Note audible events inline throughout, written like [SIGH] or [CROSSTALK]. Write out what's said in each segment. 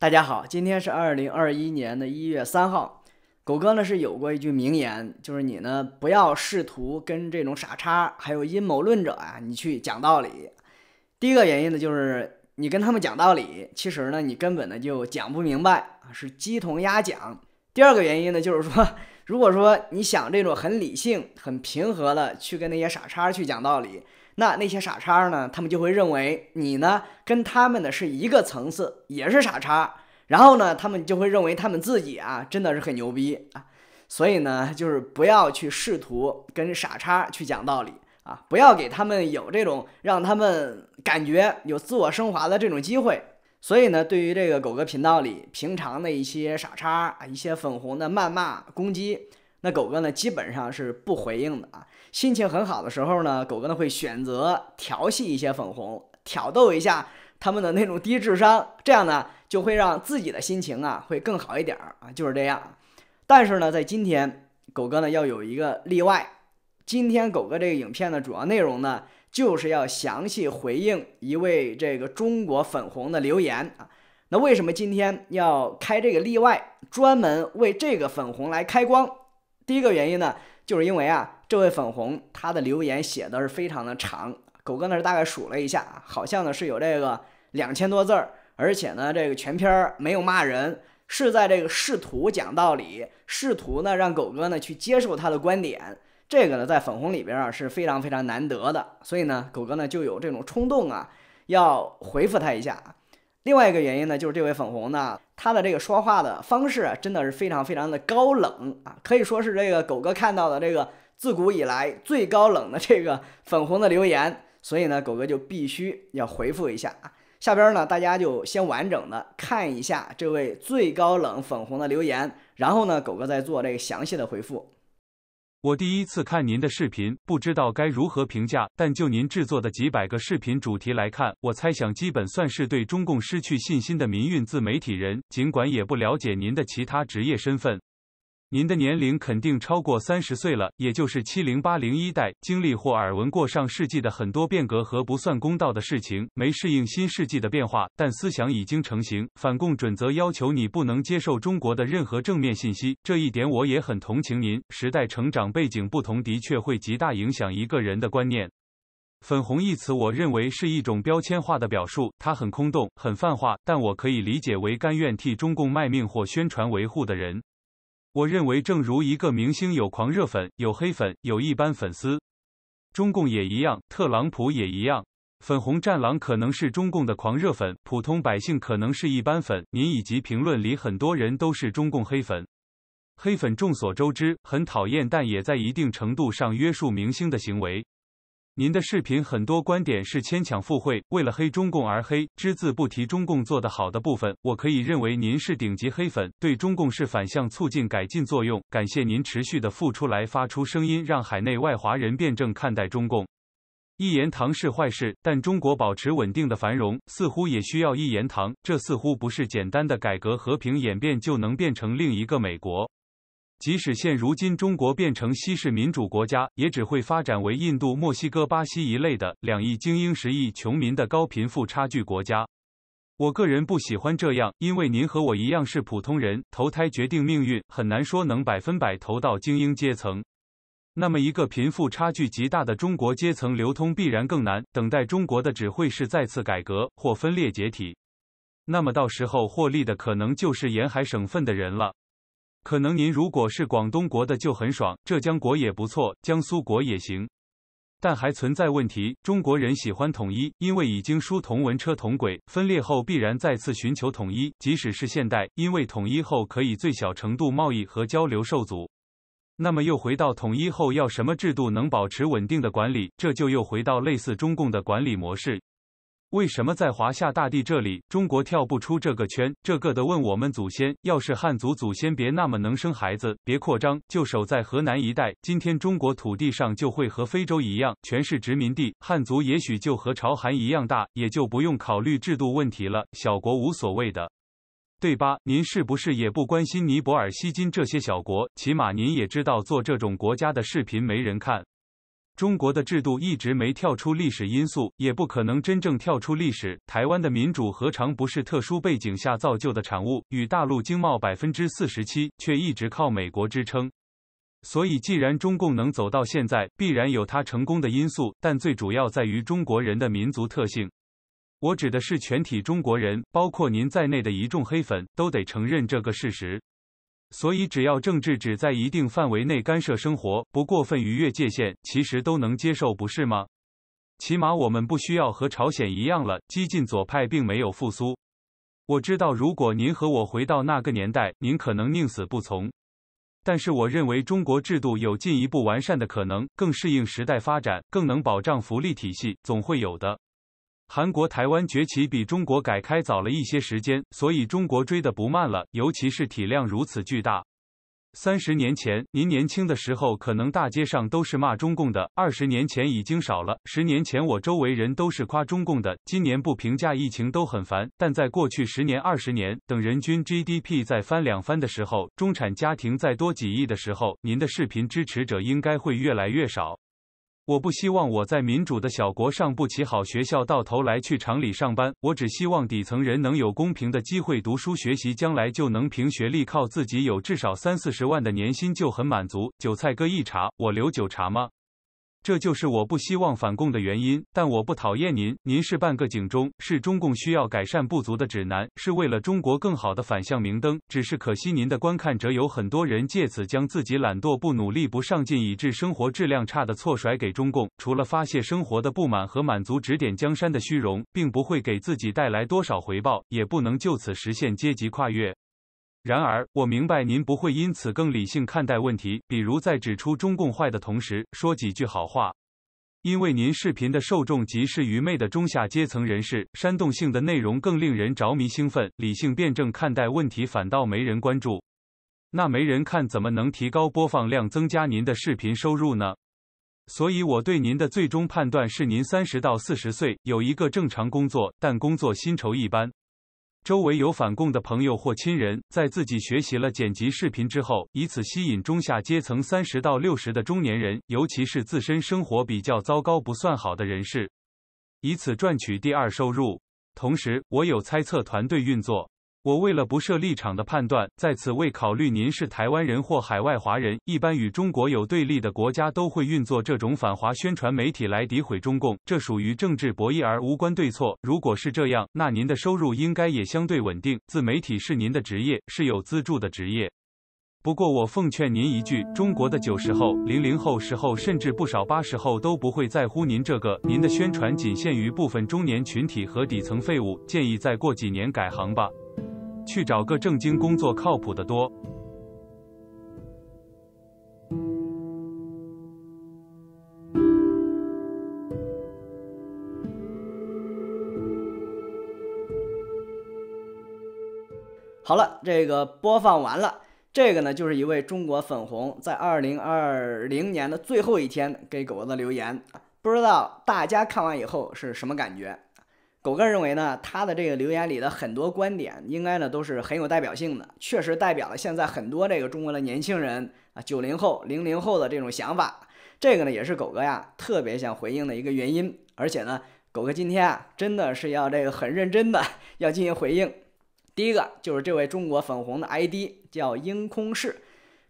大家好，今天是二零二一年的一月三号。狗哥呢是有过一句名言，就是你呢不要试图跟这种傻叉还有阴谋论者啊，你去讲道理。第一个原因呢，就是你跟他们讲道理，其实呢你根本呢就讲不明白啊，是鸡同鸭讲。第二个原因呢，就是说，[LAUGHS] 如果说你想这种很理性、很平和的去跟那些傻叉去讲道理。那那些傻叉呢？他们就会认为你呢跟他们呢是一个层次，也是傻叉。然后呢，他们就会认为他们自己啊真的是很牛逼啊。所以呢，就是不要去试图跟傻叉去讲道理啊，不要给他们有这种让他们感觉有自我升华的这种机会。所以呢，对于这个狗哥频道里平常的一些傻叉啊、一些粉红的谩骂攻击。那狗哥呢，基本上是不回应的啊。心情很好的时候呢，狗哥呢会选择调戏一些粉红，挑逗一下他们的那种低智商，这样呢就会让自己的心情啊会更好一点儿啊，就是这样。但是呢，在今天，狗哥呢要有一个例外。今天狗哥这个影片的主要内容呢，就是要详细回应一位这个中国粉红的留言啊。那为什么今天要开这个例外，专门为这个粉红来开光？第一个原因呢，就是因为啊，这位粉红他的留言写的是非常的长，狗哥呢是大概数了一下，好像呢是有这个两千多字儿，而且呢这个全篇没有骂人，是在这个试图讲道理，试图呢让狗哥呢去接受他的观点，这个呢在粉红里边啊是非常非常难得的，所以呢狗哥呢就有这种冲动啊，要回复他一下。另外一个原因呢，就是这位粉红呢，他的这个说话的方式真的是非常非常的高冷啊，可以说是这个狗哥看到的这个自古以来最高冷的这个粉红的留言，所以呢，狗哥就必须要回复一下啊。下边呢，大家就先完整的看一下这位最高冷粉红的留言，然后呢，狗哥再做这个详细的回复。我第一次看您的视频，不知道该如何评价。但就您制作的几百个视频主题来看，我猜想基本算是对中共失去信心的民运自媒体人。尽管也不了解您的其他职业身份。您的年龄肯定超过三十岁了，也就是七零八零一代，经历或耳闻过上世纪的很多变革和不算公道的事情，没适应新世纪的变化，但思想已经成型。反共准则要求你不能接受中国的任何正面信息，这一点我也很同情您。时代成长背景不同，的确会极大影响一个人的观念。粉红一词，我认为是一种标签化的表述，它很空洞、很泛化，但我可以理解为甘愿替中共卖命或宣传维护的人。我认为，正如一个明星有狂热粉、有黑粉、有一般粉丝，中共也一样，特朗普也一样。粉红战狼可能是中共的狂热粉，普通百姓可能是一般粉。您以及评论里很多人都是中共黑粉。黑粉众所周知很讨厌，但也在一定程度上约束明星的行为。您的视频很多观点是牵强附会，为了黑中共而黑，只字不提中共做的好的部分。我可以认为您是顶级黑粉，对中共是反向促进改进作用。感谢您持续的付出来发出声音，让海内外华人辩证看待中共。一言堂是坏事，但中国保持稳定的繁荣似乎也需要一言堂。这似乎不是简单的改革和平演变就能变成另一个美国。即使现如今中国变成西式民主国家，也只会发展为印度、墨西哥、巴西一类的两亿精英、十亿穷民的高贫富差距国家。我个人不喜欢这样，因为您和我一样是普通人，投胎决定命运，很难说能百分百投到精英阶层。那么一个贫富差距极大的中国阶层流通必然更难，等待中国的只会是再次改革或分裂解体。那么到时候获利的可能就是沿海省份的人了。可能您如果是广东国的就很爽，浙江国也不错，江苏国也行，但还存在问题。中国人喜欢统一，因为已经书同文、车同轨，分裂后必然再次寻求统一。即使是现代，因为统一后可以最小程度贸易和交流受阻。那么又回到统一后要什么制度能保持稳定的管理？这就又回到类似中共的管理模式。为什么在华夏大地这里，中国跳不出这个圈？这个的问我们祖先，要是汉族祖先别那么能生孩子，别扩张，就守在河南一带，今天中国土地上就会和非洲一样，全是殖民地。汉族也许就和朝韩一样大，也就不用考虑制度问题了，小国无所谓的，对吧？您是不是也不关心尼泊尔、锡金这些小国？起码您也知道做这种国家的视频没人看。中国的制度一直没跳出历史因素，也不可能真正跳出历史。台湾的民主何尝不是特殊背景下造就的产物？与大陆经贸百分之四十七，却一直靠美国支撑。所以，既然中共能走到现在，必然有它成功的因素，但最主要在于中国人的民族特性。我指的是全体中国人，包括您在内的一众黑粉，都得承认这个事实。所以，只要政治只在一定范围内干涉生活，不过分逾越界限，其实都能接受，不是吗？起码我们不需要和朝鲜一样了。激进左派并没有复苏。我知道，如果您和我回到那个年代，您可能宁死不从。但是，我认为中国制度有进一步完善的可能，更适应时代发展，更能保障福利体系，总会有的。韩国、台湾崛起比中国改开早了一些时间，所以中国追的不慢了，尤其是体量如此巨大。三十年前您年轻的时候，可能大街上都是骂中共的；二十年前已经少了；十年前我周围人都是夸中共的。今年不评价疫情都很烦，但在过去十年、二十年等人均 GDP 再翻两番的时候，中产家庭再多几亿的时候，您的视频支持者应该会越来越少。我不希望我在民主的小国上不起好学校，到头来去厂里上班。我只希望底层人能有公平的机会读书学习，将来就能凭学历靠自己，有至少三四十万的年薪就很满足。韭菜割一茬，我留九茬吗？这就是我不希望反共的原因，但我不讨厌您。您是半个警钟，是中共需要改善不足的指南，是为了中国更好的反向明灯。只是可惜，您的观看者有很多人借此将自己懒惰、不努力、不上进，以致生活质量差的错甩给中共，除了发泄生活的不满和满足指点江山的虚荣，并不会给自己带来多少回报，也不能就此实现阶级跨越。然而，我明白您不会因此更理性看待问题。比如，在指出中共坏的同时，说几句好话，因为您视频的受众即是愚昧的中下阶层人士，煽动性的内容更令人着迷兴奋，理性辩证看待问题反倒没人关注。那没人看，怎么能提高播放量，增加您的视频收入呢？所以，我对您的最终判断是：您三十到四十岁，有一个正常工作，但工作薪酬一般。周围有反共的朋友或亲人，在自己学习了剪辑视频之后，以此吸引中下阶层三十到六十的中年人，尤其是自身生活比较糟糕、不算好的人士，以此赚取第二收入。同时，我有猜测团队运作。我为了不设立场的判断，在此未考虑您是台湾人或海外华人。一般与中国有对立的国家都会运作这种反华宣传媒体来诋毁中共，这属于政治博弈而无关对错。如果是这样，那您的收入应该也相对稳定。自媒体是您的职业，是有资助的职业。不过我奉劝您一句，中国的九十后、零零后、十后甚至不少八十后都不会在乎您这个，您的宣传仅限于部分中年群体和底层废物。建议再过几年改行吧。去找个正经工作，靠谱的多。好了，这个播放完了。这个呢，就是一位中国粉红在二零二零年的最后一天给狗子留言。不知道大家看完以后是什么感觉？狗哥认为呢，他的这个留言里的很多观点，应该呢都是很有代表性的，确实代表了现在很多这个中国的年轻人啊，九零后、零零后的这种想法。这个呢也是狗哥呀特别想回应的一个原因。而且呢，狗哥今天啊真的是要这个很认真的 [LAUGHS] 要进行回应。第一个就是这位中国粉红的 ID 叫樱空释。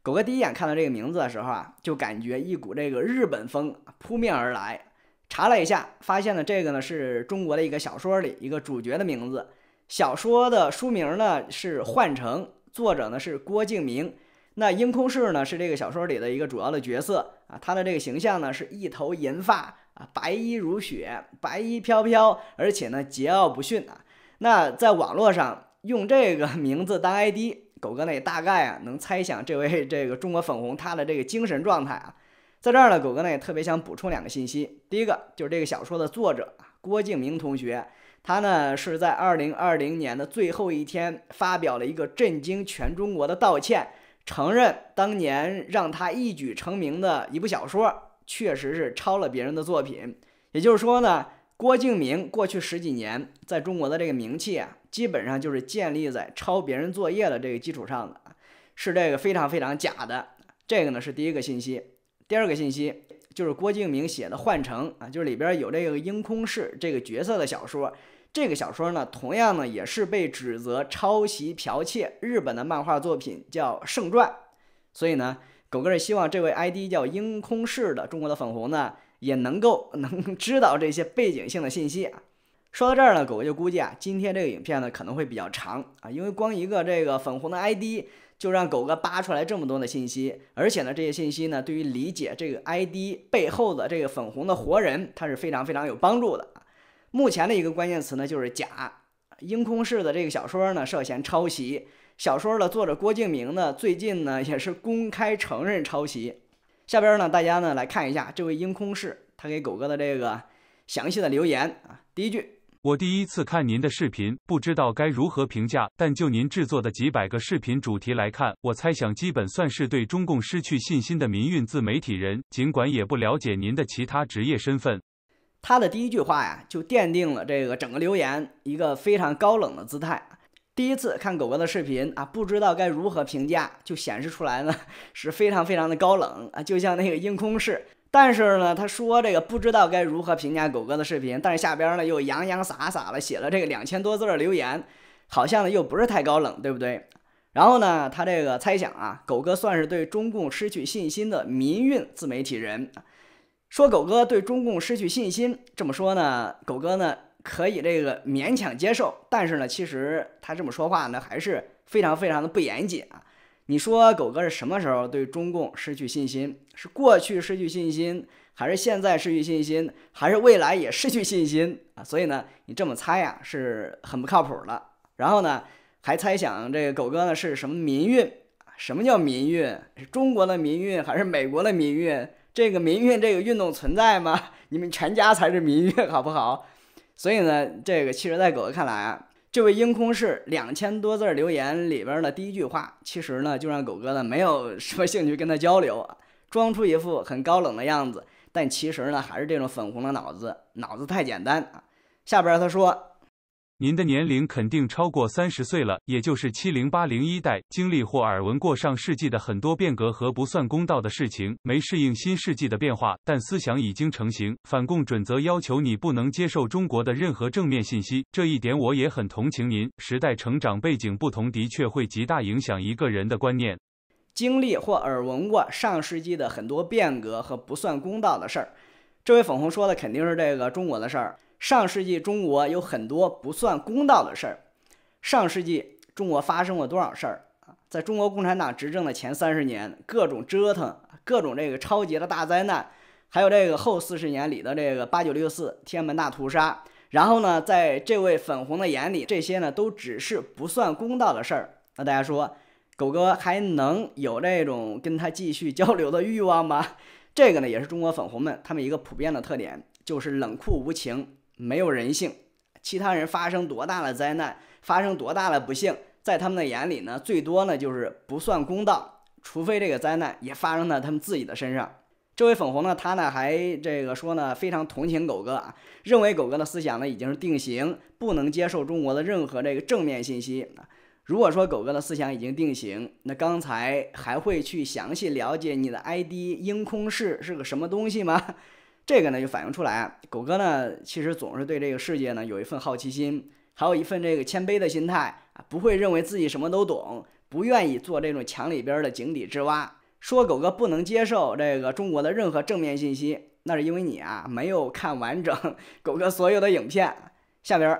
狗哥第一眼看到这个名字的时候啊，就感觉一股这个日本风扑面而来。查了一下，发现了这个呢是中国的一个小说里一个主角的名字。小说的书名呢是《幻城》，作者呢是郭敬明。那樱空释呢是这个小说里的一个主要的角色啊，他的这个形象呢是一头银发啊，白衣如雪，白衣飘飘，而且呢桀骜不驯啊。那在网络上用这个 [LAUGHS] 名字当 ID，狗哥呢也大概啊能猜想这位这个中国粉红他的这个精神状态啊。在这儿呢，狗哥呢也特别想补充两个信息。第一个就是这个小说的作者郭敬明同学，他呢是在二零二零年的最后一天发表了一个震惊全中国的道歉，承认当年让他一举成名的一部小说确实是抄了别人的作品。也就是说呢，郭敬明过去十几年在中国的这个名气啊，基本上就是建立在抄别人作业的这个基础上的，是这个非常非常假的。这个呢是第一个信息。第二个信息就是郭敬明写的《幻城》啊，就是里边有这个樱空释这个角色的小说。这个小说呢，同样呢也是被指责抄袭剽窃日本的漫画作品，叫《圣传》。所以呢，狗哥也希望这位 ID 叫樱空释的中国的粉红呢，也能够能知道这些背景性的信息啊。说到这儿呢，狗哥就估计啊，今天这个影片呢可能会比较长啊，因为光一个这个粉红的 ID 就让狗哥扒出来这么多的信息，而且呢，这些信息呢对于理解这个 ID 背后的这个粉红的活人，它是非常非常有帮助的。目前的一个关键词呢就是假，樱空室的这个小说呢涉嫌抄袭，小说的作者郭敬明呢最近呢也是公开承认抄袭。下边呢大家呢来看一下这位樱空室他给狗哥的这个详细的留言啊，第一句。我第一次看您的视频，不知道该如何评价。但就您制作的几百个视频主题来看，我猜想基本算是对中共失去信心的民运自媒体人。尽管也不了解您的其他职业身份。他的第一句话呀，就奠定了这个整个留言一个非常高冷的姿态。第一次看狗狗的视频啊，不知道该如何评价，就显示出来呢，是非常非常的高冷啊，就像那个硬空式。但是呢，他说这个不知道该如何评价狗哥的视频，但是下边呢又洋洋洒洒的写了这个两千多字的留言，好像呢又不是太高冷，对不对？然后呢，他这个猜想啊，狗哥算是对中共失去信心的民运自媒体人，说狗哥对中共失去信心，这么说呢，狗哥呢可以这个勉强接受，但是呢，其实他这么说话呢，还是非常非常的不严谨啊。你说狗哥是什么时候对中共失去信心？是过去失去信心，还是现在失去信心，还是未来也失去信心啊？所以呢，你这么猜呀，是很不靠谱的。然后呢，还猜想这个狗哥呢是什么民运？什么叫民运？是中国的民运还是美国的民运？这个民运这个运动存在吗？[LAUGHS] 你们全家才是民运，好不好？所以呢，这个其实在狗哥看来啊。这位英空是两千多字留言里边的第一句话，其实呢就让狗哥呢没有什么兴趣跟他交流，装出一副很高冷的样子，但其实呢还是这种粉红的脑子，脑子太简单啊。下边他说。您的年龄肯定超过三十岁了，也就是七零八零一代，经历或耳闻过上世纪的很多变革和不算公道的事情，没适应新世纪的变化，但思想已经成型。反共准则要求你不能接受中国的任何正面信息，这一点我也很同情您。时代成长背景不同，的确会极大影响一个人的观念。经历或耳闻过上世纪的很多变革和不算公道的事儿，这位粉红说的肯定是这个中国的事儿。上世纪中国有很多不算公道的事儿。上世纪中国发生过多少事儿啊？在中国共产党执政的前三十年，各种折腾，各种这个超级的大灾难，还有这个后四十年里的这个八九六四、天安门大屠杀。然后呢，在这位粉红的眼里，这些呢都只是不算公道的事儿。那大家说，狗哥还能有这种跟他继续交流的欲望吗？这个呢，也是中国粉红们他们一个普遍的特点，就是冷酷无情。没有人性，其他人发生多大的灾难，发生多大的不幸，在他们的眼里呢，最多呢就是不算公道，除非这个灾难也发生在他们自己的身上。这位粉红呢，他呢还这个说呢，非常同情狗哥啊，认为狗哥的思想呢已经是定型，不能接受中国的任何这个正面信息。如果说狗哥的思想已经定型，那刚才还会去详细了解你的 ID 英空室是个什么东西吗？这个呢，就反映出来，狗哥呢，其实总是对这个世界呢，有一份好奇心，还有一份这个谦卑的心态啊，不会认为自己什么都懂，不愿意做这种墙里边的井底之蛙。说狗哥不能接受这个中国的任何正面信息，那是因为你啊，没有看完整 [LAUGHS] 狗哥所有的影片。下边，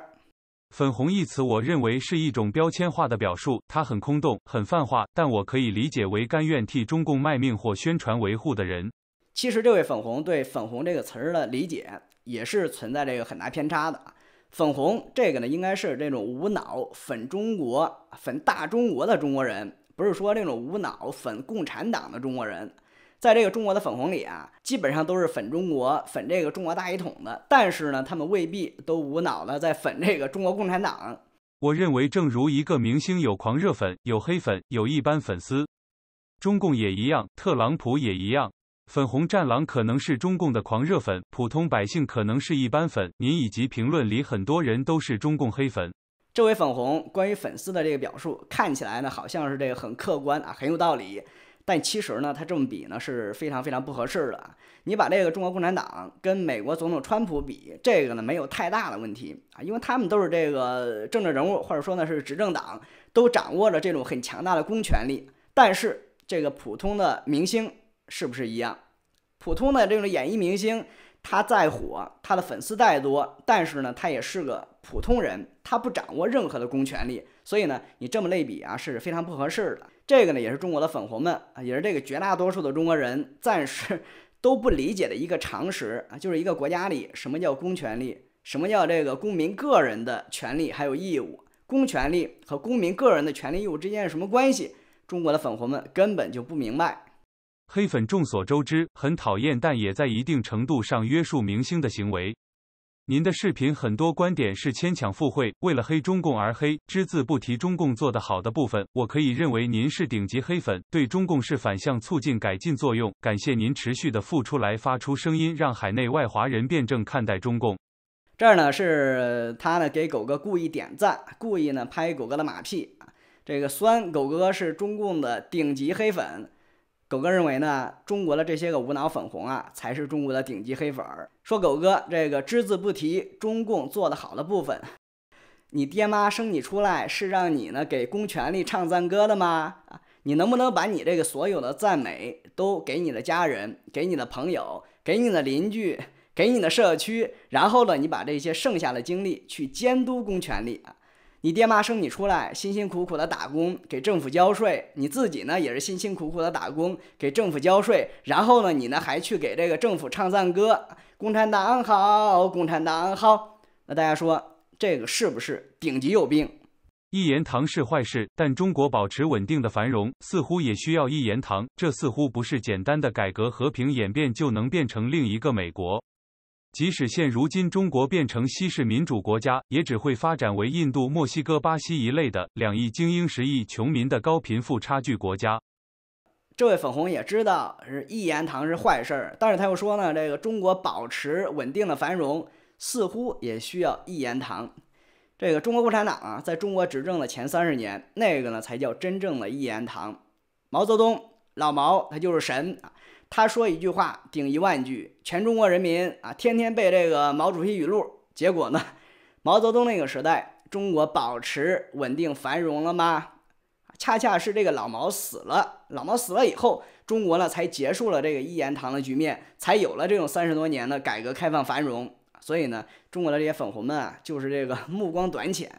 粉红一词，我认为是一种标签化的表述，它很空洞，很泛化，但我可以理解为甘愿替中共卖命或宣传维护的人。其实这位粉红对“粉红”这个词儿的理解也是存在这个很大偏差的。粉红这个呢，应该是这种无脑粉中国、粉大中国的中国人，不是说那种无脑粉共产党的中国人。在这个中国的粉红里啊，基本上都是粉中国、粉这个中国大一统的，但是呢，他们未必都无脑的在粉这个中国共产党。我认为，正如一个明星有狂热粉、有黑粉、有一般粉丝，中共也一样，特朗普也一样。粉红战狼可能是中共的狂热粉，普通百姓可能是一般粉。您以及评论里很多人都是中共黑粉。这位粉红关于粉丝的这个表述，看起来呢好像是这个很客观啊，很有道理。但其实呢，他这么比呢是非常非常不合适的。你把这个中国共产党跟美国总统川普比，这个呢没有太大的问题啊，因为他们都是这个政治人物，或者说呢是执政党，都掌握着这种很强大的公权力。但是这个普通的明星。是不是一样？普通的这种演艺明星，他再火，他的粉丝再多，但是呢，他也是个普通人，他不掌握任何的公权力，所以呢，你这么类比啊，是非常不合适的。这个呢，也是中国的粉红们，也是这个绝大多数的中国人暂时 [LAUGHS] 都不理解的一个常识啊，就是一个国家里什么叫公权力，什么叫这个公民个人的权利还有义务，公权力和公民个人的权利义务之间是什么关系？中国的粉红们根本就不明白。黑粉众所周知很讨厌，但也在一定程度上约束明星的行为。您的视频很多观点是牵强附会，为了黑中共而黑，只字不提中共做得好的部分。我可以认为您是顶级黑粉，对中共是反向促进改进作用。感谢您持续的付出来发出声音，让海内外华人辩证看待中共。这儿呢是他呢给狗哥故意点赞，故意呢拍狗哥的马屁这个酸狗哥是中共的顶级黑粉。狗哥认为呢，中国的这些个无脑粉红啊，才是中国的顶级黑粉儿。说狗哥这个只字不提中共做的好的部分。你爹妈生你出来是让你呢给公权力唱赞歌的吗？啊，你能不能把你这个所有的赞美都给你的家人、给你的朋友、给你的邻居、给你的社区，然后呢，你把这些剩下的精力去监督公权力？啊？你爹妈生你出来，辛辛苦苦的打工，给政府交税；你自己呢，也是辛辛苦苦的打工，给政府交税。然后呢，你呢还去给这个政府唱赞歌：“共产党好，共产党好。”那大家说，这个是不是顶级有病？一言堂是坏事，但中国保持稳定的繁荣，似乎也需要一言堂。这似乎不是简单的改革、和平演变就能变成另一个美国。即使现如今中国变成西式民主国家，也只会发展为印度、墨西哥、巴西一类的两亿精英、十亿穷民的高贫富差距国家。这位粉红也知道是一言堂是坏事儿，但是他又说呢，这个中国保持稳定的繁荣，似乎也需要一言堂。这个中国共产党啊，在中国执政的前三十年，那个呢才叫真正的“一言堂”。毛泽东，老毛，他就是神啊！他说一句话顶一万句，全中国人民啊，天天背这个毛主席语录，结果呢，[LAUGHS] 毛泽东那个时代，中国保持稳定繁荣了吗？恰恰是这个老毛死了，老毛死了以后，中国呢才结束了这个一言堂的局面，才有了这种三十多年的改革开放繁荣。所以呢，中国的这些粉红们啊，就是这个 [LAUGHS] 目光短浅。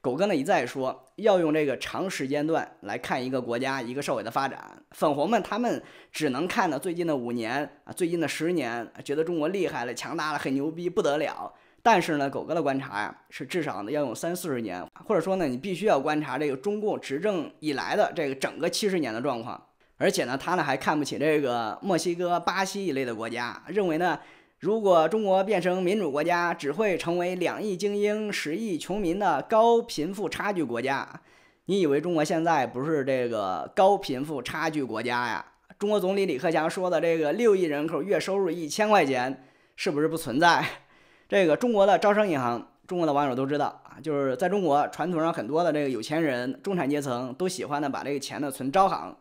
狗哥呢一再说。要用这个长时间段来看一个国家一个社会的发展，粉红们他们只能看到最近的五年啊，最近的十年，觉得中国厉害了，强大了，很牛逼，不得了。但是呢，狗哥的观察呀，是至少呢要用三四十年，或者说呢，你必须要观察这个中共执政以来的这个整个七十年的状况。而且呢，他呢还看不起这个墨西哥、巴西一类的国家，认为呢。如果中国变成民主国家，只会成为两亿精英、十亿穷民的高贫富差距国家。你以为中国现在不是这个高贫富差距国家呀？中国总理李克强说的这个六亿人口月收入一千块钱，是不是不存在？这个中国的招商银行，中国的网友都知道啊，就是在中国传统上很多的这个有钱人、中产阶层，都喜欢呢把这个钱呢存招行。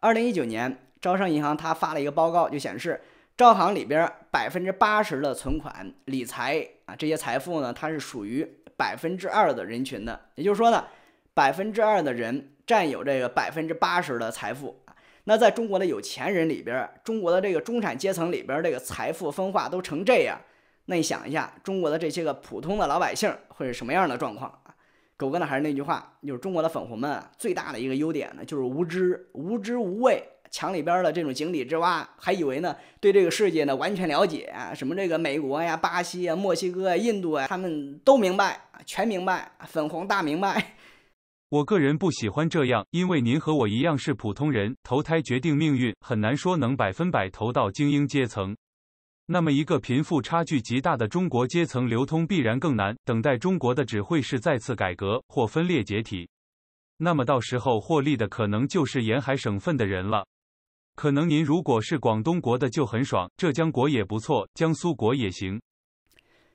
二零一九年，招商银行它发了一个报告，就显示。招行里边百分之八十的存款理财啊，这些财富呢，它是属于百分之二的人群的。也就是说呢，百分之二的人占有这个百分之八十的财富。那在中国的有钱人里边，中国的这个中产阶层里边，这个财富分化都成这样，那你想一下，中国的这些个普通的老百姓会是什么样的状况啊？狗哥呢，还是那句话，就是中国的粉红们最大的一个优点呢，就是无知、无知无畏。墙里边的这种井底之蛙，还以为呢对这个世界呢完全了解，什么这个美国呀、巴西呀、墨西哥呀、印度啊，他们都明白，全明白，粉红大明白。我个人不喜欢这样，因为您和我一样是普通人，投胎决定命运，很难说能百分百投到精英阶层。那么一个贫富差距极大的中国阶层流通必然更难，等待中国的只会是再次改革或分裂解体。那么到时候获利的可能就是沿海省份的人了。可能您如果是广东国的就很爽，浙江国也不错，江苏国也行。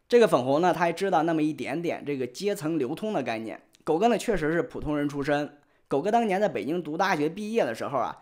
这个粉红呢，他还知道那么一点点这个阶层流通的概念。狗哥呢，确实是普通人出身。狗哥当年在北京读大学毕业的时候啊，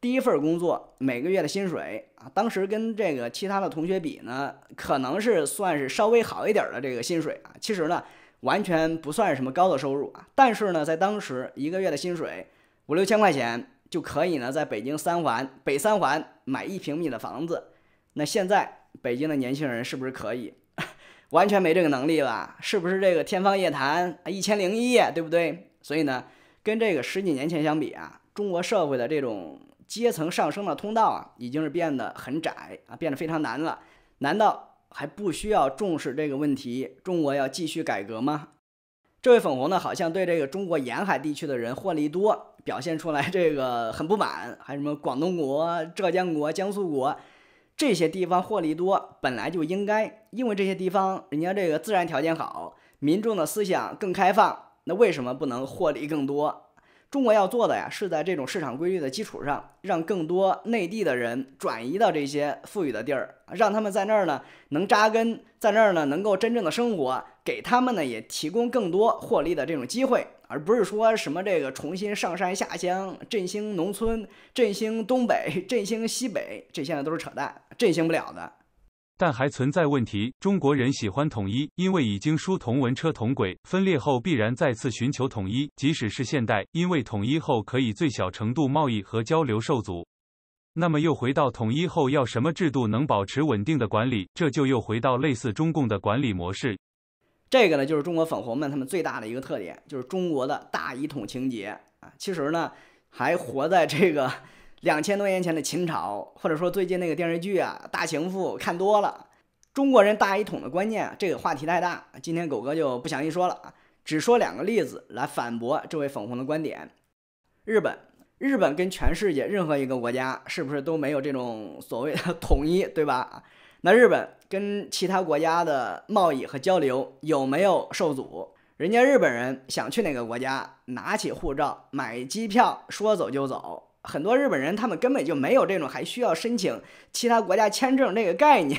第一份工作每个月的薪水啊，当时跟这个其他的同学比呢，可能是算是稍微好一点的这个薪水啊。其实呢，完全不算什么高的收入啊。但是呢，在当时一个月的薪水五六千块钱。就可以呢，在北京三环北三环买一平米的房子，那现在北京的年轻人是不是可以，[LAUGHS] 完全没这个能力了？是不是这个天方夜谭啊？一千零一夜，对不对？所以呢，跟这个十几年前相比啊，中国社会的这种阶层上升的通道啊，已经是变得很窄啊，变得非常难了。难道还不需要重视这个问题？中国要继续改革吗？这位粉红呢，好像对这个中国沿海地区的人获利多表现出来这个很不满，还什么广东国、浙江国、江苏国这些地方获利多，本来就应该，因为这些地方人家这个自然条件好，民众的思想更开放，那为什么不能获利更多？中国要做的呀，是在这种市场规律的基础上，让更多内地的人转移到这些富裕的地儿，让他们在那儿呢能扎根，在那儿呢能够真正的生活，给他们呢也提供更多获利的这种机会，而不是说什么这个重新上山下乡，振兴农村，振兴东北，振兴西北，这些呢都是扯淡，振兴不了的。但还存在问题。中国人喜欢统一，因为已经书同文车同轨，分裂后必然再次寻求统一。即使是现代，因为统一后可以最小程度贸易和交流受阻。那么又回到统一后要什么制度能保持稳定的管理？这就又回到类似中共的管理模式。这个呢，就是中国粉红们他们最大的一个特点，就是中国的大一统情节啊。其实呢，还活在这个。两千多年前的秦朝，或者说最近那个电视剧啊，《大情妇》看多了，中国人大一统的观念，这个话题太大，今天狗哥就不详细说了，啊，只说两个例子来反驳这位粉红的观点。日本，日本跟全世界任何一个国家是不是都没有这种所谓的 [LAUGHS] 统一，对吧？那日本跟其他国家的贸易和交流有没有受阻？人家日本人想去哪个国家，拿起护照买机票，说走就走。很多日本人，他们根本就没有这种还需要申请其他国家签证这个概念，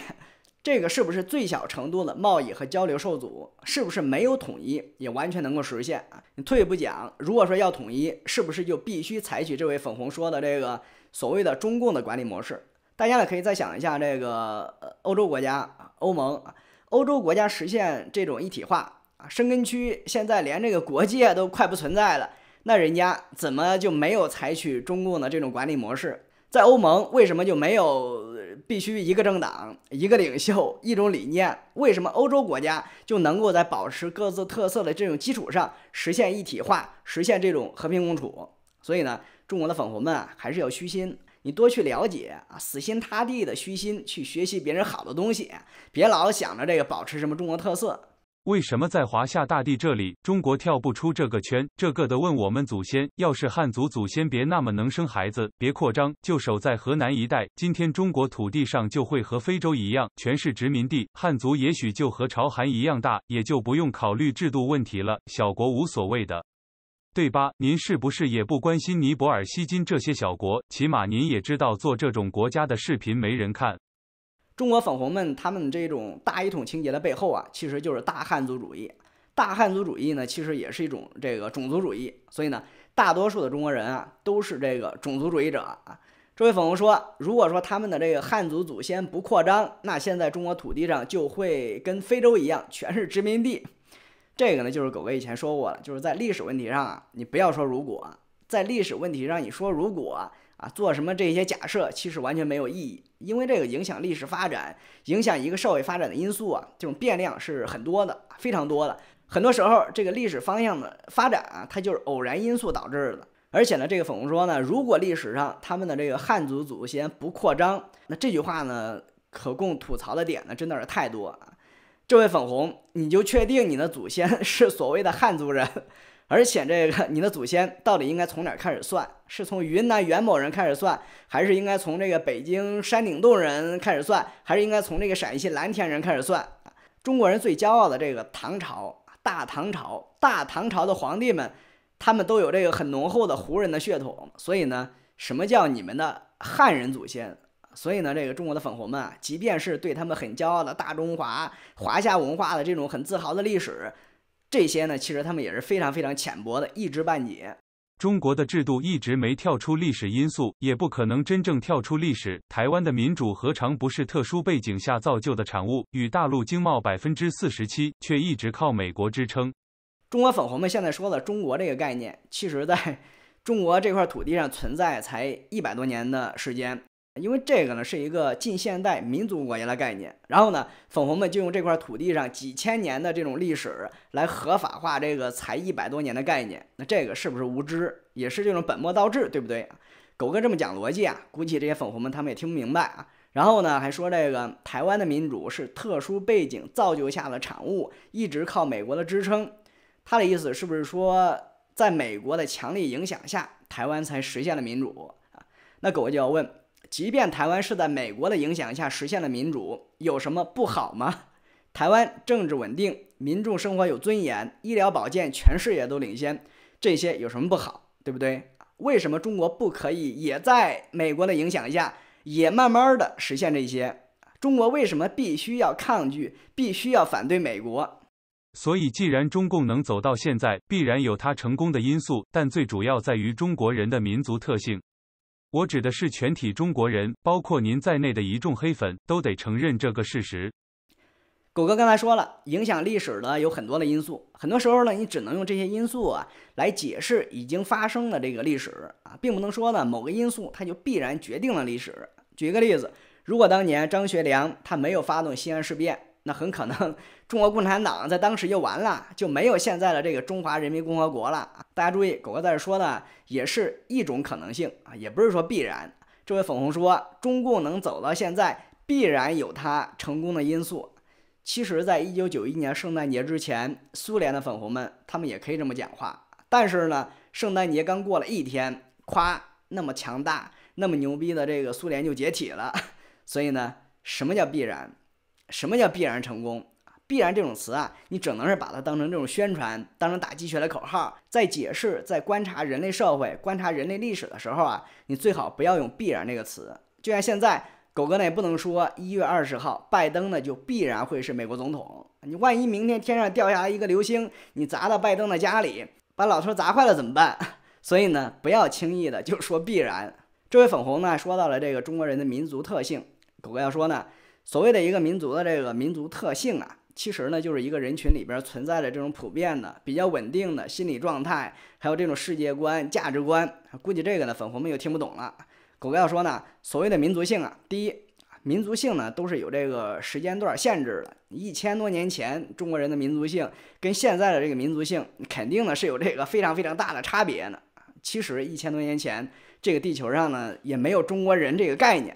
[LAUGHS] 这个是不是最小程度的贸易和交流受阻？是不是没有统一也完全能够实现？啊？退一步讲，如果说要统一，是不是就必须采取这位粉红说的这个所谓的中共的管理模式？大家呢可以再想一下，这个欧洲国家欧盟，欧洲国家实现这种一体化啊，生根区现在连这个国界都快不存在了。那人家怎么就没有采取中共的这种管理模式？在欧盟为什么就没有必须一个政党、一个领袖、一种理念？为什么欧洲国家就能够在保持各自特色的这种基础上实现一体化、实现这种和平共处？所以呢，中国的粉红们还是要虚心，你多去了解啊，死心塌地的虚心去学习别人好的东西，别老想着这个保持什么中国特色。为什么在华夏大地这里，中国跳不出这个圈？这个的问我们祖先，要是汉族祖先别那么能生孩子，别扩张，就守在河南一带，今天中国土地上就会和非洲一样，全是殖民地。汉族也许就和朝韩一样大，也就不用考虑制度问题了，小国无所谓的，对吧？您是不是也不关心尼泊尔、锡金这些小国？起码您也知道做这种国家的视频没人看。中国粉红们，他们这种大一统情节的背后啊，其实就是大汉族主义。大汉族主义呢，其实也是一种这个种族主义。所以呢，大多数的中国人啊，都是这个种族主义者啊。这位粉红说，如果说他们的这个汉族祖先不扩张，那现在中国土地上就会跟非洲一样，全是殖民地。这个呢，就是狗哥以前说过了，就是在历史问题上啊，你不要说如果，在历史问题上你说如果。做什么这些假设其实完全没有意义，因为这个影响历史发展、影响一个社会发展的因素啊，这种变量是很多的，非常多的。很多时候，这个历史方向的发展啊，它就是偶然因素导致的。而且呢，这个粉红说呢，如果历史上他们的这个汉族祖先不扩张，那这句话呢，可供吐槽的点呢，真的是太多啊。这位粉红，你就确定你的祖先 [LAUGHS] 是所谓的汉族人？而且，这个你的祖先到底应该从哪开始算？是从云南元谋人开始算，还是应该从这个北京山顶洞人开始算，还是应该从这个陕西蓝田人开始算？中国人最骄傲的这个唐朝、大唐朝、大唐朝的皇帝们，他们都有这个很浓厚的胡人的血统。所以呢，什么叫你们的汉人祖先？所以呢，这个中国的粉红们，即便是对他们很骄傲的大中华华夏文化的这种很自豪的历史。这些呢，其实他们也是非常非常浅薄的，一知半解。中国的制度一直没跳出历史因素，也不可能真正跳出历史。台湾的民主何尝不是特殊背景下造就的产物？与大陆经贸百分之四十七，却一直靠美国支撑。中国粉红们现在说的中国这个概念，其实在 [LAUGHS] 中国这块土地上存在才一百多年的时间。因为这个呢是一个近现代民族国家的概念，然后呢，粉红们就用这块土地上几千年的这种历史来合法化这个才一百多年的概念，那这个是不是无知，也是这种本末倒置，对不对？狗哥这么讲逻辑啊，估计这些粉红们他们也听不明白啊。然后呢，还说这个台湾的民主是特殊背景造就下的产物，一直靠美国的支撑。他的意思是不是说，在美国的强力影响下，台湾才实现了民主啊？那狗哥就要问。即便台湾是在美国的影响下实现了民主，有什么不好吗？台湾政治稳定，民众生活有尊严，医疗保健、全事业都领先，这些有什么不好，对不对？为什么中国不可以也在美国的影响下，也慢慢的实现这些？中国为什么必须要抗拒，必须要反对美国？所以，既然中共能走到现在，必然有它成功的因素，但最主要在于中国人的民族特性。我指的是全体中国人，包括您在内的一众黑粉，都得承认这个事实。狗哥刚才说了，影响历史的有很多的因素，很多时候呢，你只能用这些因素啊来解释已经发生的这个历史啊，并不能说呢某个因素它就必然决定了历史。举个例子，如果当年张学良他没有发动西安事变，那很可能，[LAUGHS] 中国共产党在当时就完了，就没有现在的这个中华人民共和国了。大家注意，狗哥在这说的也是一种可能性啊，也不是说必然。这位粉红说，中共能走到现在，必然有它成功的因素。其实，在一九九一年圣诞节之前，苏联的粉红们他们也可以这么讲话。但是呢，圣诞节刚过了一天，夸那么强大、那么牛逼的这个苏联就解体了。[LAUGHS] 所以呢，什么叫必然？什么叫必然成功？必然这种词啊，你只能是把它当成这种宣传，当成打鸡血的口号。在解释、在观察人类社会、观察人类历史的时候啊，你最好不要用必然这个词。就像现在，狗哥呢也不能说一月二十号，拜登呢就必然会是美国总统。你万一明天天上掉下来一个流星，你砸到拜登的家里，把老头砸坏了怎么办？[LAUGHS] 所以呢，不要轻易的就说必然。这位粉红呢说到了这个中国人的民族特性，狗哥要说呢。所谓的一个民族的这个民族特性啊，其实呢就是一个人群里边存在的这种普遍的、比较稳定的心理状态，还有这种世界观、价值观。估计这个呢粉红们又听不懂了。狗哥要说呢，所谓的民族性啊，第一，民族性呢都是有这个时间段限制的。一千多年前中国人的民族性跟现在的这个民族性，肯定呢是有这个非常非常大的差别呢。其实一千多年前这个地球上呢也没有中国人这个概念。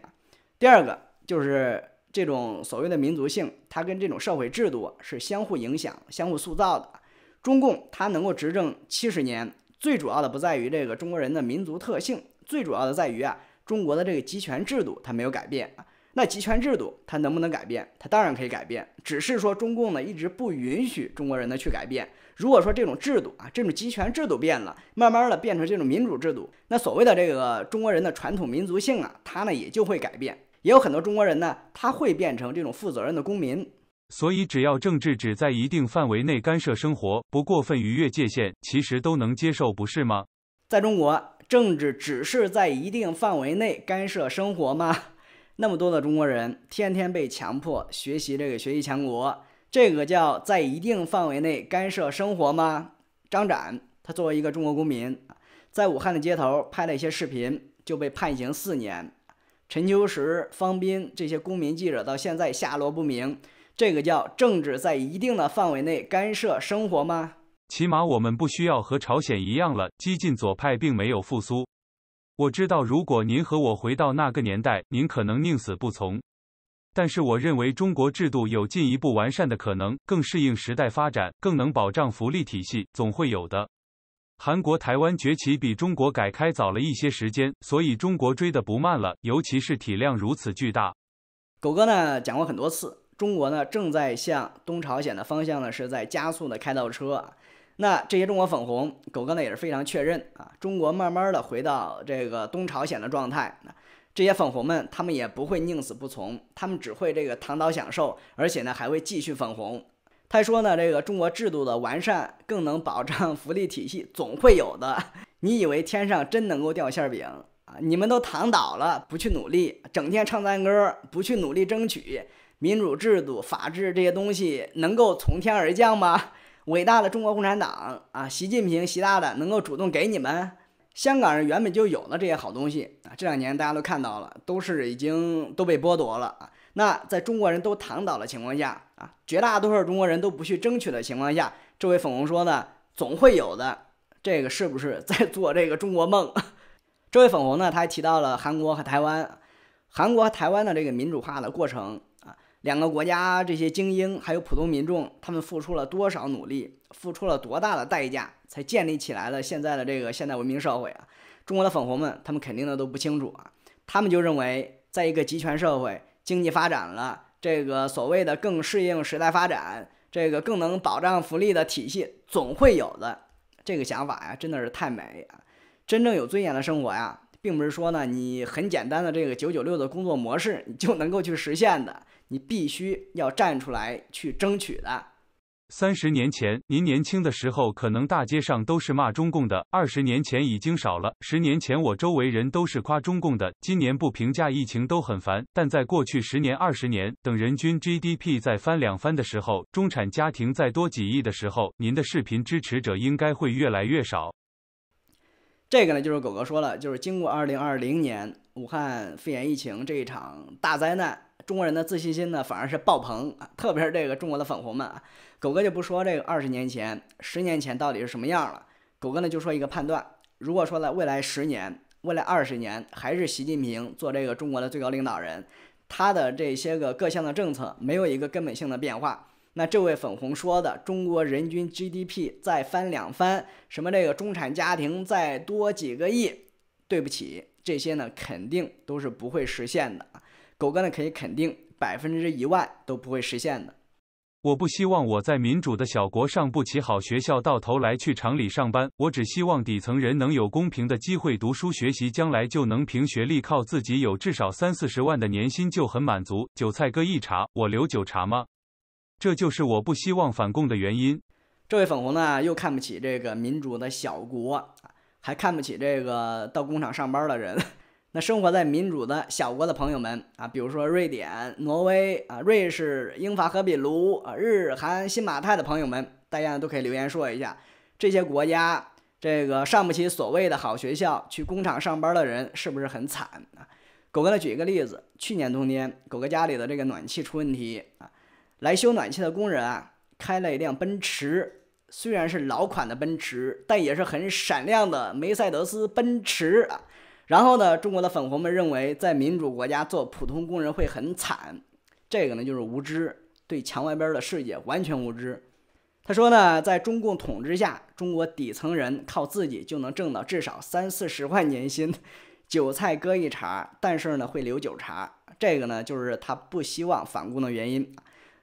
第二个就是。这种所谓的民族性，它跟这种社会制度是相互影响、相互塑造的。中共它能够执政七十年，最主要的不在于这个中国人的民族特性，最主要的在于啊中国的这个集权制度它没有改变。那集权制度它能不能改变？它当然可以改变，只是说中共呢一直不允许中国人呢去改变。如果说这种制度啊，这种集权制度变了，慢慢的变成这种民主制度，那所谓的这个中国人的传统民族性啊，它呢也就会改变。也有很多中国人呢，他会变成这种负责任的公民。所以，只要政治只在一定范围内干涉生活，不过分逾越界限，其实都能接受，不是吗？在中国，政治只是在一定范围内干涉生活吗？[LAUGHS] 那么多的中国人天天被强迫学习这个“学习强国”，这个叫在一定范围内干涉生活吗？张展，他作为一个中国公民，在武汉的街头拍了一些视频，就被判刑四年。陈秋实、方斌这些公民记者到现在下落不明，这个叫政治在一定的范围内干涉生活吗？起码我们不需要和朝鲜一样了。激进左派并没有复苏。我知道，如果您和我回到那个年代，您可能宁死不从。但是，我认为中国制度有进一步完善的可能，更适应时代发展，更能保障福利体系，总会有的。韩国、台湾崛起比中国改开早了一些时间，所以中国追得不慢了，尤其是体量如此巨大。狗哥呢讲过很多次，中国呢正在向东朝鲜的方向呢是在加速的开倒车。那这些中国粉红，狗哥呢也是非常确认啊，中国慢慢的回到这个东朝鲜的状态，这些粉红们他们也不会宁死不从，他们只会这个躺倒享受，而且呢还会继续粉红。他说呢，这个中国制度的完善更能保障福利体系，总会有的。你以为天上真能够掉馅饼啊？你们都躺倒了，不去努力，整天唱赞歌，不去努力争取民主制度、法治这些东西，能够从天而降吗？伟大的中国共产党啊，习近平习大大能够主动给你们？香港人原本就有了这些好东西啊，这两年大家都看到了，都是已经都被剥夺了啊。那在中国人都躺倒的情况下。啊，绝大多数中国人都不去争取的情况下，这位粉红说呢，总会有的。这个是不是在做这个中国梦？[LAUGHS] 这位粉红呢，他还提到了韩国和台湾，韩国和台湾的这个民主化的过程啊，两个国家这些精英还有普通民众，他们付出了多少努力，付出了多大的代价，才建立起来了现在的这个现代文明社会啊？中国的粉红们，他们肯定的都不清楚啊，他们就认为，在一个集权社会，经济发展了。这个所谓的更适应时代发展，这个更能保障福利的体系，总会有的。这个想法呀，真的是太美啊！真正有尊严的生活呀，并不是说呢，你很简单的这个九九六的工作模式你就能够去实现的，你必须要站出来去争取的。三十年前，您年轻的时候，可能大街上都是骂中共的；二十年前已经少了；十年前，我周围人都是夸中共的。今年不评价疫情都很烦，但在过去十年、二十年等人均 GDP 再翻两番的时候，中产家庭再多几亿的时候，您的视频支持者应该会越来越少。这个呢，就是狗哥说了，就是经过二零二零年武汉肺炎疫情这一场大灾难，中国人的自信心呢反而是爆棚，特别是这个中国的粉红们。狗哥就不说这个二十年前、十年前到底是什么样了，狗哥呢就说一个判断：如果说在未来十年、未来二十年还是习近平做这个中国的最高领导人，他的这些个各项的政策没有一个根本性的变化，那这位粉红说的中国人均 GDP 再翻两番，什么这个中产家庭再多几个亿，对不起，这些呢肯定都是不会实现的。狗哥呢可以肯定，百分之一万都不会实现的。我不希望我在民主的小国上不起好学校，到头来去厂里上班。我只希望底层人能有公平的机会读书学习，将来就能凭学历靠自己，有至少三四十万的年薪就很满足。韭菜哥一茬，我留九茬吗？这就是我不希望反共的原因。这位粉红呢，又看不起这个民主的小国，还看不起这个到工厂上班的人。那生活在民主的小国的朋友们啊，比如说瑞典、挪威啊、瑞士、英法荷比卢啊、日韩新马泰的朋友们，大家都可以留言说一下，这些国家这个上不起所谓的好学校，去工厂上班的人是不是很惨啊？狗哥呢，举一个例子，去年冬天，狗哥家里的这个暖气出问题啊，来修暖气的工人啊，开了一辆奔驰，虽然是老款的奔驰，但也是很闪亮的梅赛德斯奔驰啊。然后呢，中国的粉红们认为，在民主国家做普通工人会很惨，这个呢就是无知，对墙外边的世界完全无知。他说呢，在中共统治下，中国底层人靠自己就能挣到至少三四十块年薪，[LAUGHS] 韭菜割一茬，但是呢会留九茬，这个呢就是他不希望反共的原因。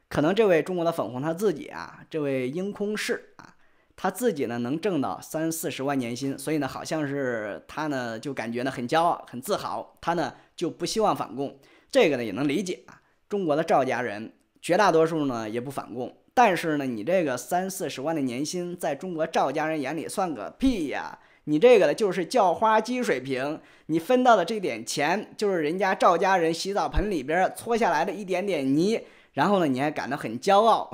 可能这位中国的粉红他自己啊，这位英空士啊。他自己呢，能挣到三四十万年薪，所以呢，好像是他呢就感觉呢很骄傲、很自豪。他呢就不希望反共，这个呢也能理解啊。中国的赵家人绝大多数呢也不反共，但是呢，你这个三四十万的年薪，在中国赵家人眼里算个屁呀！你这个呢就是叫花鸡水平，你分到的这点钱就是人家赵家人洗澡盆里边搓下来的一点点泥，然后呢你还感到很骄傲。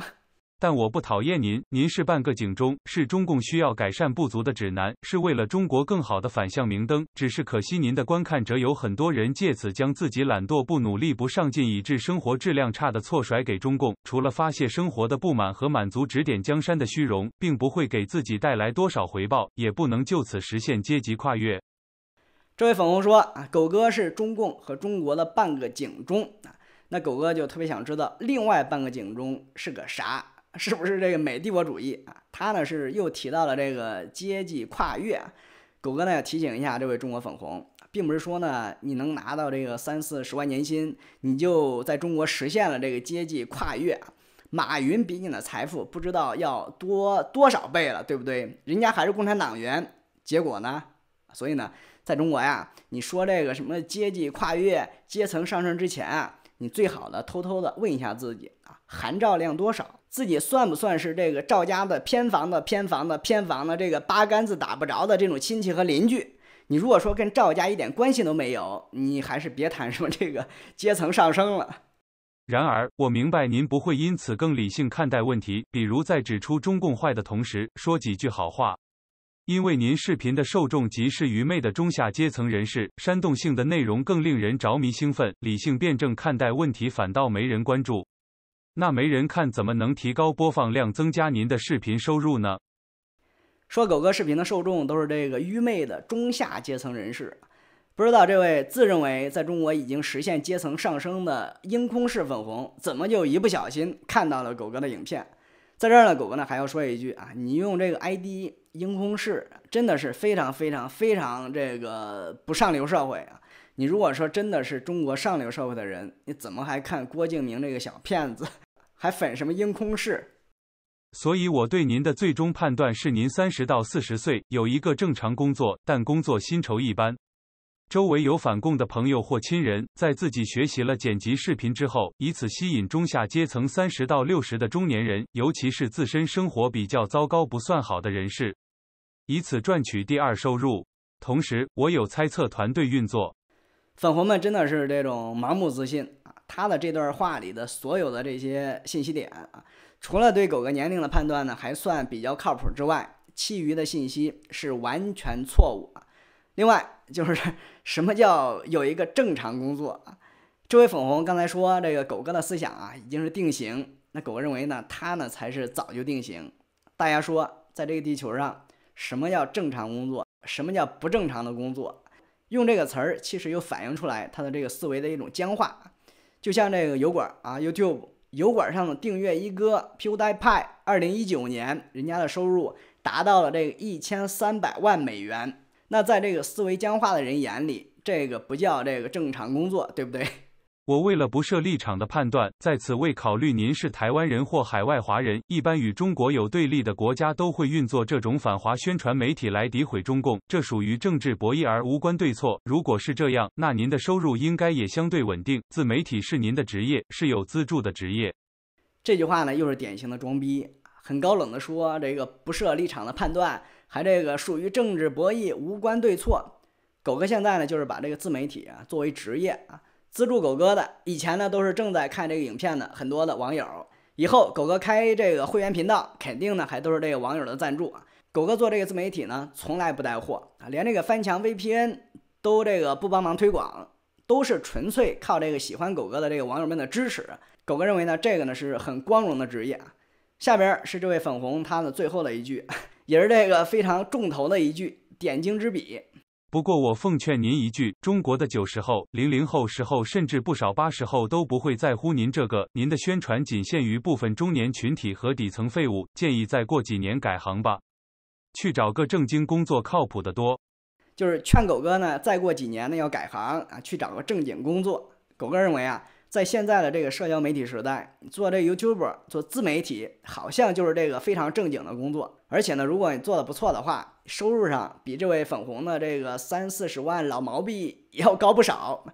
但我不讨厌您，您是半个警钟，是中共需要改善不足的指南，是为了中国更好的反向明灯。只是可惜，您的观看者有很多人借此将自己懒惰、不努力、不上进，以致生活质量差的错甩给中共，除了发泄生活的不满和满足指点江山的虚荣，并不会给自己带来多少回报，也不能就此实现阶级跨越。这位粉红说，啊，狗哥是中共和中国的半个警钟啊，那狗哥就特别想知道另外半个警钟是个啥。是不是这个美帝国主义啊？他呢是又提到了这个阶级跨越。狗哥呢要提醒一下这位中国粉红，并不是说呢你能拿到这个三四十万年薪，你就在中国实现了这个阶级跨越。马云比你的财富不知道要多多少倍了，对不对？人家还是共产党员，结果呢？所以呢，在中国呀，你说这个什么阶级跨越、阶层上升之前啊，你最好呢偷偷的问一下自己啊，含照量多少？自己算不算是这个赵家的偏房的偏房的偏房的这个八竿子打不着的这种亲戚和邻居？你如果说跟赵家一点关系都没有，你还是别谈什么这个阶层上升了。然而，我明白您不会因此更理性看待问题，比如在指出中共坏的同时说几句好话，因为您视频的受众即是愚昧的中下阶层人士，煽动性的内容更令人着迷兴奋，理性辩证看待问题反倒没人关注。那没人看怎么能提高播放量，增加您的视频收入呢？说狗哥视频的受众都是这个愚昧的中下阶层人士，不知道这位自认为在中国已经实现阶层上升的樱空式粉红，怎么就一不小心看到了狗哥的影片？在这儿呢，狗哥呢还要说一句啊，你用这个 ID 樱空式真的是非常非常非常这个不上流社会啊！你如果说真的是中国上流社会的人，你怎么还看郭敬明这个小骗子，还粉什么英空释？所以我对您的最终判断是：您三十到四十岁，有一个正常工作，但工作薪酬一般，周围有反共的朋友或亲人，在自己学习了剪辑视频之后，以此吸引中下阶层三十到六十的中年人，尤其是自身生活比较糟糕、不算好的人士，以此赚取第二收入。同时，我有猜测团队运作。粉红们真的是这种盲目自信啊！他的这段话里的所有的这些信息点啊，除了对狗哥年龄的判断呢还算比较靠谱之外，其余的信息是完全错误啊。另外就是 [LAUGHS] 什么叫有一个正常工作？啊？这位粉红刚才说这个狗哥的思想啊已经是定型，那狗哥认为呢他呢才是早就定型。大家说在这个地球上，什么叫正常工作？什么叫不正常的工作？用这个词儿，其实又反映出来他的这个思维的一种僵化，就像这个油管啊，YouTube 油管上的订阅一哥 PewDiePie，二零一九年人家的收入达到了这个一千三百万美元。那在这个思维僵化的人眼里，这个不叫这个正常工作，对不对？我为了不设立场的判断，在此未考虑您是台湾人或海外华人。一般与中国有对立的国家都会运作这种反华宣传媒体来诋毁中共，这属于政治博弈而无关对错。如果是这样，那您的收入应该也相对稳定。自媒体是您的职业，是有资助的职业。这句话呢，又是典型的装逼，很高冷的说这个不设立场的判断，还这个属于政治博弈无关对错。狗哥现在呢，就是把这个自媒体啊作为职业啊。资助狗哥的以前呢，都是正在看这个影片的很多的网友。以后狗哥开这个会员频道，肯定呢还都是这个网友的赞助啊。狗哥做这个自媒体呢，从来不带货啊，连这个翻墙 VPN 都这个不帮忙推广，都是纯粹靠这个喜欢狗哥的这个网友们的支持。狗哥认为呢，这个呢是很光荣的职业啊。下边是这位粉红他的最后的一句，[LAUGHS] 也是这个非常重头的一句，点睛之笔。不过我奉劝您一句，中国的九十后、零零后、十后，甚至不少八十后都不会在乎您这个，您的宣传仅限于部分中年群体和底层废物。建议再过几年改行吧，去找个正经工作，靠谱的多。就是劝狗哥呢，再过几年呢要改行啊，去找个正经工作。狗哥认为啊。在现在的这个社交媒体时代，做这 YouTuber 做自媒体，好像就是这个非常正经的工作。而且呢，如果你做的不错的话，收入上比这位粉红的这个三四十万老毛币要高不少。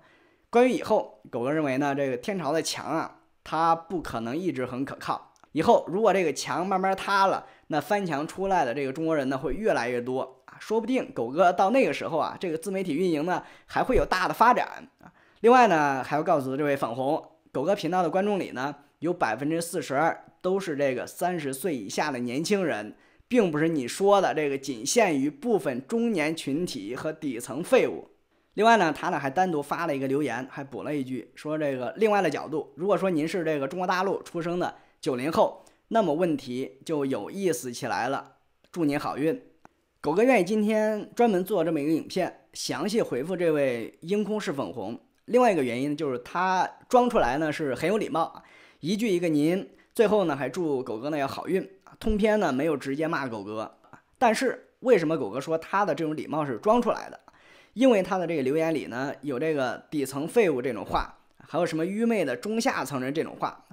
关于以后，狗哥认为呢，这个天朝的墙啊，它不可能一直很可靠。以后如果这个墙慢慢塌了，那翻墙出来的这个中国人呢，会越来越多啊。说不定狗哥到那个时候啊，这个自媒体运营呢，还会有大的发展啊。另外呢，还要告诉这位粉红狗哥频道的观众里呢，有百分之四十二都是这个三十岁以下的年轻人，并不是你说的这个仅限于部分中年群体和底层废物。另外呢，他呢还单独发了一个留言，还补了一句说这个另外的角度，如果说您是这个中国大陆出生的九零后，那么问题就有意思起来了。祝您好运，狗哥愿意今天专门做这么一个影片，详细回复这位樱空是粉红。另外一个原因就是他装出来呢是很有礼貌，一句一个您，最后呢还祝狗哥呢要好运，通篇呢没有直接骂狗哥。但是为什么狗哥说他的这种礼貌是装出来的？因为他的这个留言里呢有这个底层废物这种话，还有什么愚昧的中下层人这种话。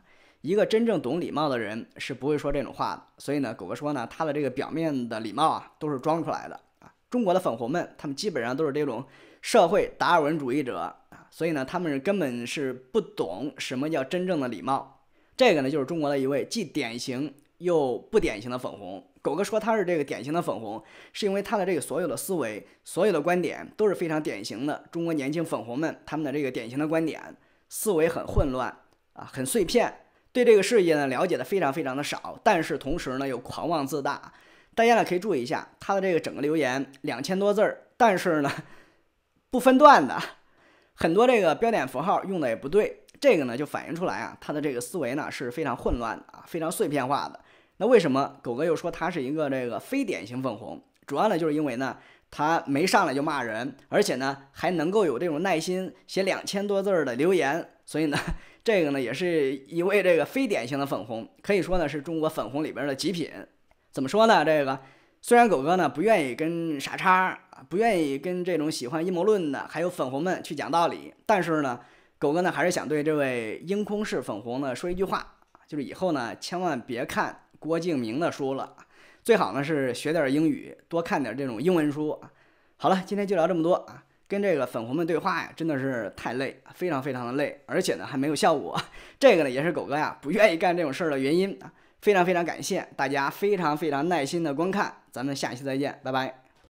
一个真正懂礼貌的人是不会说这种话的。所以呢，狗哥说呢他的这个表面的礼貌啊都是装出来的啊。中国的粉红们他们基本上都是这种社会达尔文主义者。所以呢，他们根本是不懂什么叫真正的礼貌。这个呢，就是中国的一位既典型又不典型的粉红狗哥说他是这个典型的粉红，是因为他的这个所有的思维、所有的观点都是非常典型的中国年轻粉红们他们的这个典型的观点思维很混乱啊，很碎片，对这个世界呢了解的非常非常的少，但是同时呢又狂妄自大。大家呢可以注意一下他的这个整个留言两千多字儿，但是呢不分段的。很多这个标点符号用的也不对，这个呢就反映出来啊，他的这个思维呢是非常混乱的啊，非常碎片化的。那为什么狗哥又说他是一个这个非典型粉红？主要呢就是因为呢他没上来就骂人，而且呢还能够有这种耐心写两千多字儿的留言，所以呢这个呢也是一位这个非典型的粉红，可以说呢是中国粉红里边的极品。怎么说呢？这个虽然狗哥呢不愿意跟傻叉。不愿意跟这种喜欢阴谋论的还有粉红们去讲道理，但是呢，狗哥呢还是想对这位樱空式粉红呢说一句话，就是以后呢千万别看郭敬明的书了，最好呢是学点英语，多看点这种英文书。好了，今天就聊这么多啊，跟这个粉红们对话呀，真的是太累，非常非常的累，而且呢还没有效果，这个呢也是狗哥呀不愿意干这种事儿的原因啊。非常非常感谢大家非常非常耐心的观看，咱们下期再见，拜拜。